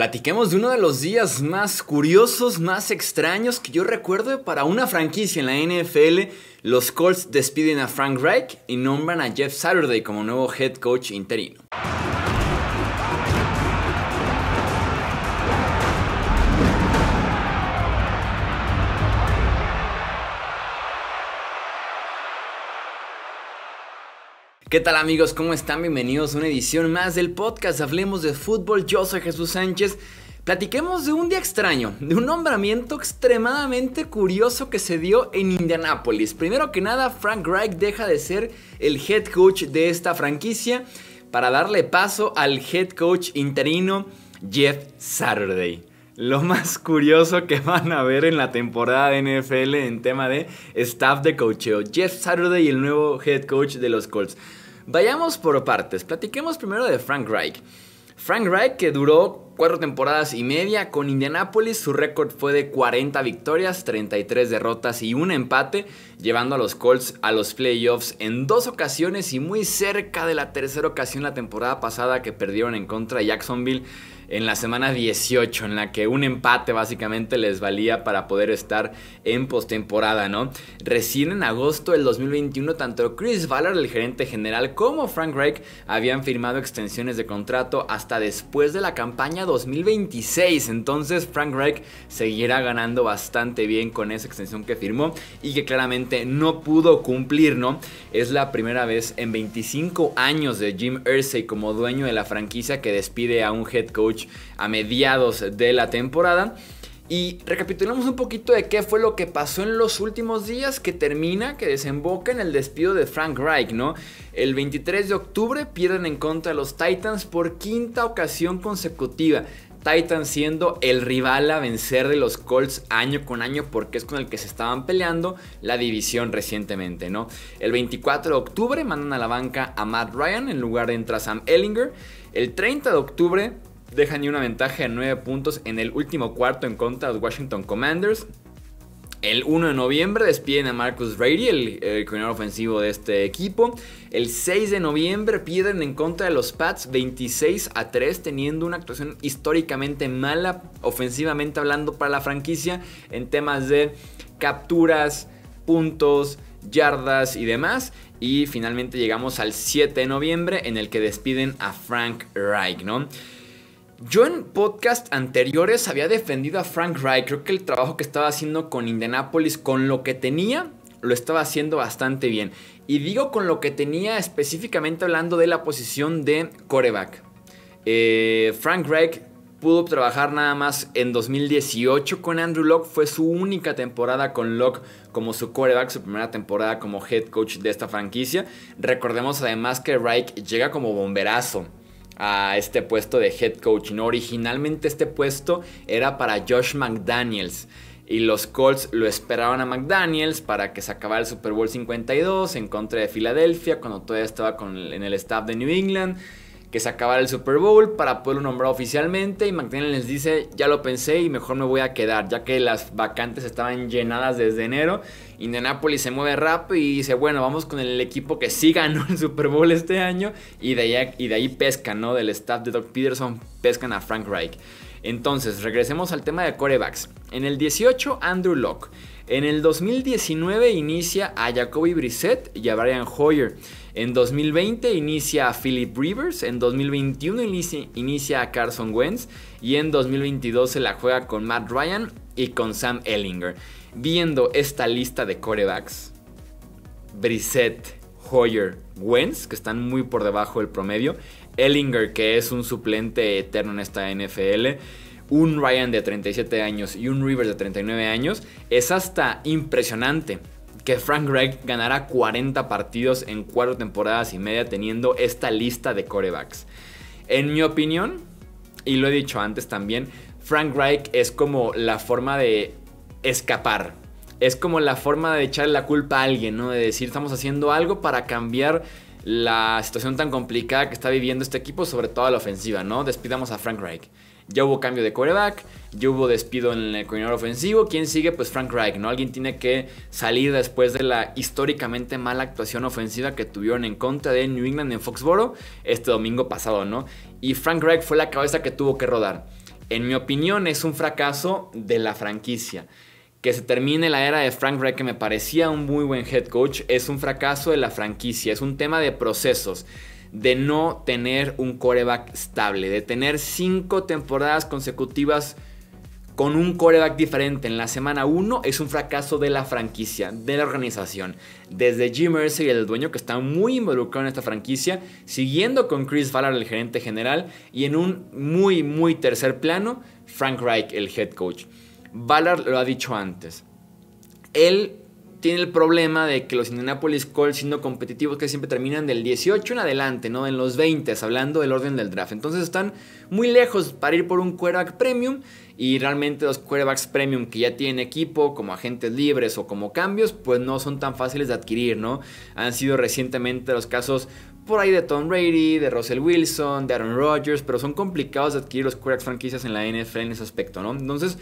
Platiquemos de uno de los días más curiosos, más extraños que yo recuerdo para una franquicia en la NFL. Los Colts despiden a Frank Reich y nombran a Jeff Saturday como nuevo head coach interino. ¿Qué tal amigos? ¿Cómo están? Bienvenidos a una edición más del podcast Hablemos de Fútbol. Yo soy Jesús Sánchez. Platiquemos de un día extraño, de un nombramiento extremadamente curioso que se dio en Indianápolis. Primero que nada, Frank Reich deja de ser el head coach de esta franquicia para darle paso al head coach interino Jeff Saturday lo más curioso que van a ver en la temporada de NFL en tema de staff de coacheo. Jeff Saturday, el nuevo head coach de los Colts. Vayamos por partes. Platiquemos primero de Frank Reich. Frank Reich, que duró cuatro temporadas y media con Indianapolis, su récord fue de 40 victorias, 33 derrotas y un empate, llevando a los Colts a los playoffs en dos ocasiones y muy cerca de la tercera ocasión la temporada pasada que perdieron en contra de Jacksonville en la semana 18, en la que un empate básicamente les valía para poder estar en postemporada, ¿no? Recién en agosto del 2021, tanto Chris Ballard, el gerente general, como Frank Reich habían firmado extensiones de contrato hasta después de la campaña 2026. Entonces, Frank Reich seguirá ganando bastante bien con esa extensión que firmó y que claramente no pudo cumplir, ¿no? Es la primera vez en 25 años de Jim Ersey como dueño de la franquicia que despide a un head coach a mediados de la temporada. Y recapitulamos un poquito de qué fue lo que pasó en los últimos días que termina, que desemboca en el despido de Frank Reich, ¿no? El 23 de octubre pierden en contra de los Titans por quinta ocasión consecutiva. Titans siendo el rival a vencer de los Colts año con año porque es con el que se estaban peleando la división recientemente, ¿no? El 24 de octubre mandan a la banca a Matt Ryan en lugar de entrar Sam Ellinger. El 30 de octubre dejan una ventaja de 9 puntos en el último cuarto en contra de los Washington Commanders. El 1 de noviembre despiden a Marcus Brady, el, el, coordinador ofensivo de este equipo. El 6 de noviembre pierden en contra de los Pats 26 a 3, teniendo una actuación históricamente mala, ofensivamente hablando, para la franquicia en temas de capturas, puntos, yardas y demás. Y finalmente llegamos al 7 de noviembre en el que despiden a Frank Reich, ¿no? Yo en podcast anteriores había defendido a Frank Reich. Creo que el trabajo que estaba haciendo con Indianapolis, con lo que tenía, lo estaba haciendo bastante bien. Y digo con lo que tenía específicamente hablando de la posición de coreback. Eh, Frank Reich pudo trabajar nada más en 2018 con Andrew Locke. Fue su única temporada con Locke como su coreback, su primera temporada como head coach de esta franquicia. Recordemos además que Reich llega como bomberazo a este puesto de head coach. originalmente este puesto era para Josh McDaniels. Y los Colts lo esperaban a McDaniels para que se acabara el Super Bowl 52 en contra de Filadelfia, cuando todavía estaba en el staff de New England que se acabara el Super Bowl para poderlo nombrar oficialmente y McDaniel les dice, ya lo pensé y mejor me voy a quedar, ya que las vacantes estaban llenadas desde enero. Indianapolis se mueve rápido y dice, bueno, vamos con el equipo que sí ganó el Super Bowl este año y de ahí, y de ahí pescan, ¿no? Del staff de Doc Peterson pescan a Frank Reich. Entonces, regresemos al tema de corebacks. En el 18, Andrew Locke. En el 2019 inicia a Jacoby Brissett y a Brian Hoyer. En 2020 inicia a Philip Rivers. En 2021 inicia, a Carson Wentz. Y en 2022 se la juega con Matt Ryan y con Sam Ellinger. Viendo esta lista de corebacks, Brissett, Hoyer, Wentz, que están muy por debajo del promedio. Ellinger, que es un suplente eterno en esta NFL un Ryan de 37 años y un Rivers de 39 años, es hasta impresionante que Frank Reich ganara 40 partidos en cuatro temporadas y media teniendo esta lista de corebacks. En mi opinión, y lo he dicho antes también, Frank Reich es como la forma de escapar. Es como la forma de echarle la culpa a alguien, ¿no? De decir, estamos haciendo algo para cambiar la situación tan complicada que está viviendo este equipo, sobre todo a la ofensiva, ¿no? Despidamos a Frank Reich. Ya hubo cambio de quarterback, ya hubo despido en el coordinador ofensivo. ¿Quién sigue? Pues Frank Reich, ¿no? Alguien tiene que salir después de la históricamente mala actuación ofensiva que tuvieron en contra de New England en Foxboro este domingo pasado, ¿no? Y Frank Reich fue la cabeza que tuvo que rodar. En mi opinión, es un fracaso de la franquicia. Que se termine la era de Frank Reich, que me parecía un muy buen head coach, es un fracaso de la franquicia, es un tema de procesos de no tener un coreback estable, de tener cinco temporadas consecutivas con un coreback diferente en la semana 1 es un fracaso de la franquicia, de la organización. Desde Jim y el dueño que está muy involucrado en esta franquicia, siguiendo con Chris Ballard, el gerente general, y en un muy, muy tercer plano, Frank Reich, el head coach. Ballard lo ha dicho antes. Él tiene el problema de que los Indianapolis Colts, siendo competitivos, que siempre terminan del 18 en adelante, ¿no? En los 20, hablando del orden del draft. Entonces están muy lejos para ir por un quarterback premium. Y realmente los quarterbacks premium que ya tienen equipo, como agentes libres o como cambios, pues no son tan fáciles de adquirir, ¿no? Han sido recientemente los casos por ahí de Tom Brady, de Russell Wilson, de Aaron Rodgers, pero son complicados de adquirir los quarterbacks franquicias en la NFL en ese aspecto, ¿no? Entonces,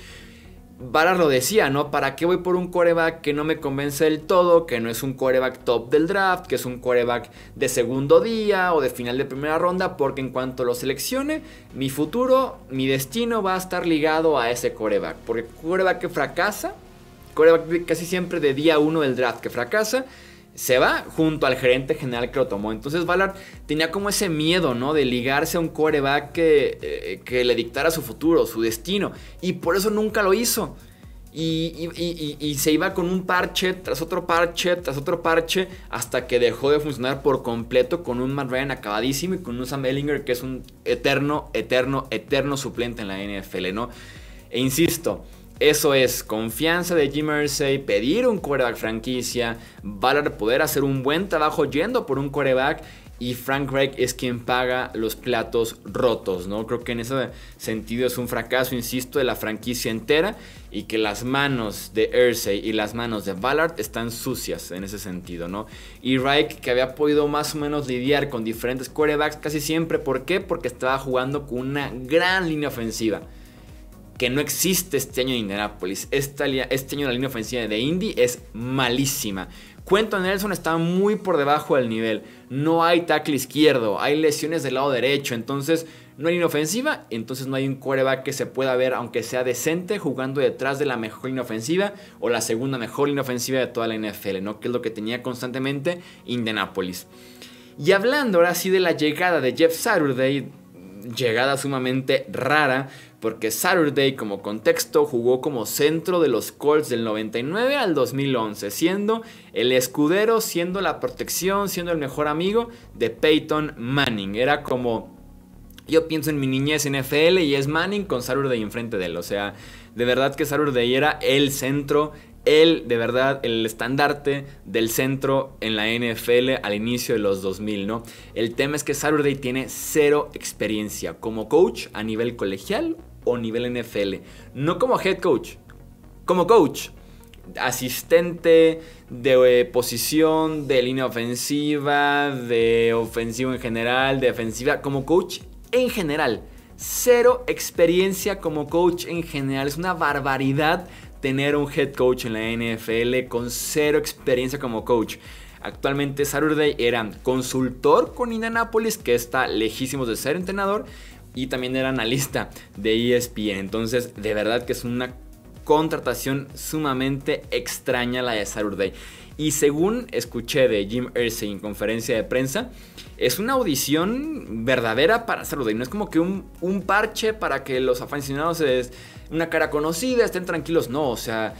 Varas lo decía, ¿no? ¿Para qué voy por un coreback que no me convence del todo, que no es un coreback top del draft, que es un coreback de segundo día o de final de primera ronda? Porque en cuanto lo seleccione, mi futuro, mi destino va a estar ligado a ese coreback. Porque coreback que fracasa, coreback casi siempre de día uno del draft que fracasa, se va junto al gerente general que lo tomó. Entonces Ballard tenía como ese miedo, ¿no? De ligarse a un coreback que, eh, que le dictara su futuro, su destino. Y por eso nunca lo hizo. Y, y, se iba con un parche tras otro parche tras otro parche hasta que dejó de funcionar por completo con un Matt Ryan acabadísimo y con un Sam Ellinger que es un eterno, eterno, eterno suplente en la NFL, ¿no? E insisto, eso es, confianza de Jim Irsay, pedir un quarterback franquicia, Ballard poder hacer un buen trabajo yendo por un quarterback y Frank Reich es quien paga los platos rotos, ¿no? Creo que en ese sentido es un fracaso, insisto, de la franquicia entera y que las manos de Ersey y las manos de Ballard están sucias en ese sentido, ¿no? Y Reich que había podido más o menos lidiar con diferentes quarterbacks casi siempre, ¿por qué? Porque estaba jugando con una gran línea ofensiva que no existe este año en Indianapolis. Esta, este año la línea ofensiva de Indy es malísima. Cuento Nelson está muy por debajo del nivel. No hay tackle izquierdo, hay lesiones del lado derecho. Entonces, no hay línea ofensiva. Entonces, no hay un coreback que se pueda ver, aunque sea decente, jugando detrás de la mejor línea ofensiva o la segunda mejor línea ofensiva de toda la NFL, ¿no? Que es lo que tenía constantemente Indianapolis. Y hablando ahora sí de la llegada de Jeff Saturday, llegada sumamente rara porque Saturday como contexto jugó como centro de los Colts del 99 al 2011, siendo el escudero, siendo la protección, siendo el mejor amigo de Peyton Manning. Era como yo pienso en mi niñez en NFL y es Manning con Saturday enfrente de él, o sea, de verdad que Saturday era el centro el de verdad, el estandarte del centro en la NFL al inicio de los 2000, ¿no? El tema es que Saturday tiene cero experiencia como coach a nivel colegial nivel NFL. No como head coach, como coach. Asistente de eh, posición, de línea ofensiva, de ofensivo en general, de defensiva, como coach en general. Cero experiencia como coach en general. Es una barbaridad tener un head coach en la NFL con cero experiencia como coach. Actualmente Saturday era consultor con Indianapolis, que está lejísimo de ser entrenador, y también era analista de ESPN. Entonces, de verdad que es una contratación sumamente extraña la de Saturday. Y según escuché de Jim Irsay en conferencia de prensa, es una audición verdadera para Saturday. No es como que un, parche para que los aficionados es una cara conocida, estén tranquilos. No, o sea,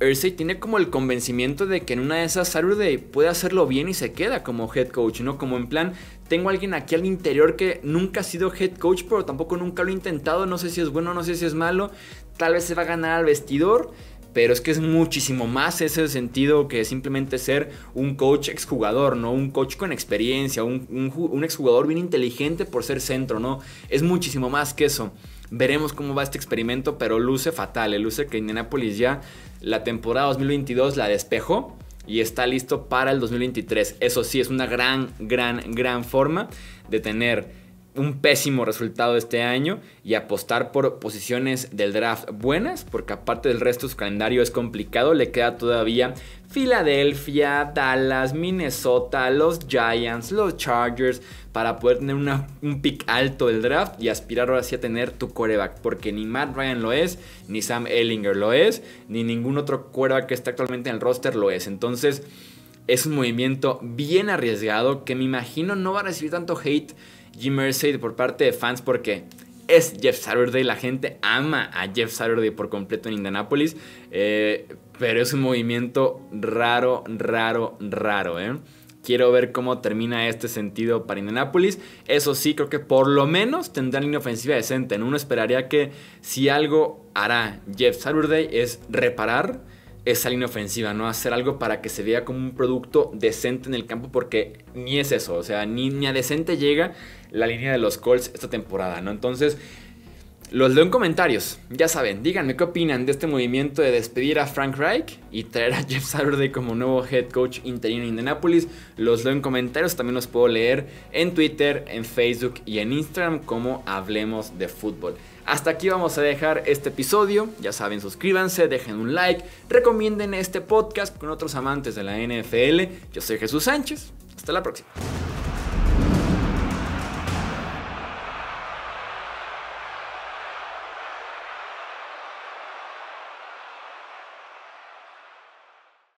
Irsay tiene como el convencimiento de que en una de esas Saturday puede hacerlo bien y se queda como head coach, ¿no? Como en plan, tengo alguien aquí al interior que nunca ha sido head coach, pero tampoco nunca lo ha intentado. No sé si es bueno, no sé si es malo. Tal vez se va a ganar al vestidor pero es que es muchísimo más ese sentido que simplemente ser un coach exjugador, ¿no? Un coach con experiencia, un, exjugador bien inteligente por ser centro, ¿no? Es muchísimo más que eso. Veremos cómo va este experimento, pero luce fatal. Luce que Indianapolis ya la temporada 2022 la despejó y está listo para el 2023. Eso sí, es una gran, gran, gran forma de tener un pésimo resultado este año y apostar por posiciones del draft buenas, porque aparte del resto su calendario es complicado, le queda todavía Filadelfia, Dallas, Minnesota, los Giants, los Chargers, para poder tener un pick alto del draft y aspirar ahora sí a tener tu coreback, porque ni Matt Ryan lo es, ni Sam Ellinger lo es, ni ningún otro coreback que está actualmente en el roster lo es. Entonces es un movimiento bien arriesgado que me imagino no va a recibir tanto hate Jim Mercedes por parte de fans porque es Jeff Saturday. La gente ama a Jeff Saturday por completo en Indianapolis. Eh, pero es un movimiento raro, raro, raro. ¿eh? Quiero ver cómo termina este sentido para Indianapolis. Eso sí, creo que por lo menos tendrán una ofensiva decente. ¿no? Uno esperaría que si algo hará Jeff Saturday es reparar esa línea ofensiva, ¿no? Hacer algo para que se vea como un producto decente en el campo, porque ni es eso, o sea, ni, a decente llega la línea de los Colts esta temporada, ¿no? Entonces, los leo en comentarios. Ya saben, díganme qué opinan de este movimiento de despedir a Frank Reich y traer a Jeff Saturday como nuevo head coach interino en Indianapolis. Los leo en comentarios, también los puedo leer en Twitter, en Facebook y en Instagram como Hablemos de Fútbol. Hasta aquí vamos a dejar este episodio. Ya saben, suscríbanse, dejen un like, recomienden este podcast con otros amantes de la NFL. Yo soy Jesús Sánchez. Hasta la próxima.